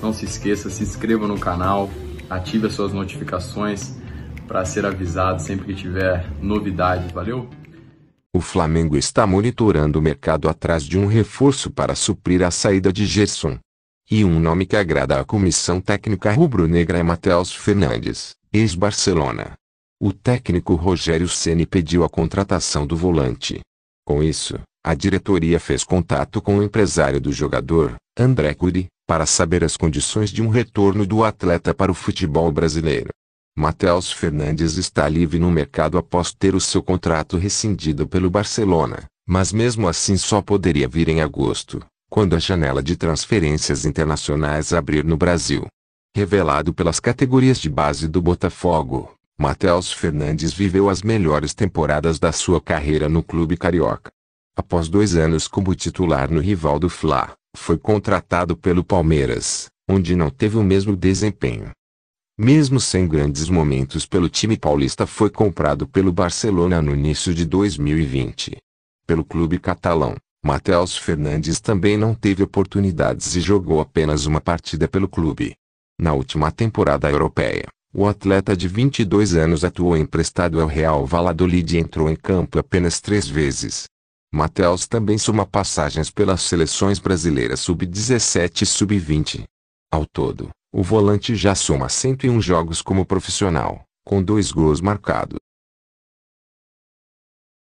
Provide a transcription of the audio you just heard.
Não se esqueça, se inscreva no canal, ative as suas notificações para ser avisado sempre que tiver novidade, valeu? O Flamengo está monitorando o mercado atrás de um reforço para suprir a saída de Gerson. E um nome que agrada à comissão técnica rubro-negra é Matheus Fernandes, ex-Barcelona. O técnico Rogério Ceni pediu a contratação do volante. Com isso, a diretoria fez contato com o empresário do jogador, André Cury, para saber as condições de um retorno do atleta para o futebol brasileiro. Matheus Fernandes está livre no mercado após ter o seu contrato rescindido pelo Barcelona, mas mesmo assim só poderia vir em agosto, quando a janela de transferências internacionais abrir no Brasil. Revelado pelas categorias de base do Botafogo, Matheus Fernandes viveu as melhores temporadas da sua carreira no clube carioca. Após dois anos como titular no rival do Fla, foi contratado pelo Palmeiras, onde não teve o mesmo desempenho. Mesmo sem grandes momentos pelo time paulista, foi comprado pelo Barcelona no início de 2020. Pelo clube catalão, Matheus Fernandes também não teve oportunidades e jogou apenas uma partida pelo clube. Na última temporada europeia, o atleta de 22 anos atuou emprestado ao Real Valladolid e entrou em campo apenas três vezes. Matheus também soma passagens pelas seleções brasileiras sub-17 e sub-20. Ao todo, o volante já soma 101 jogos como profissional, com dois gols marcados.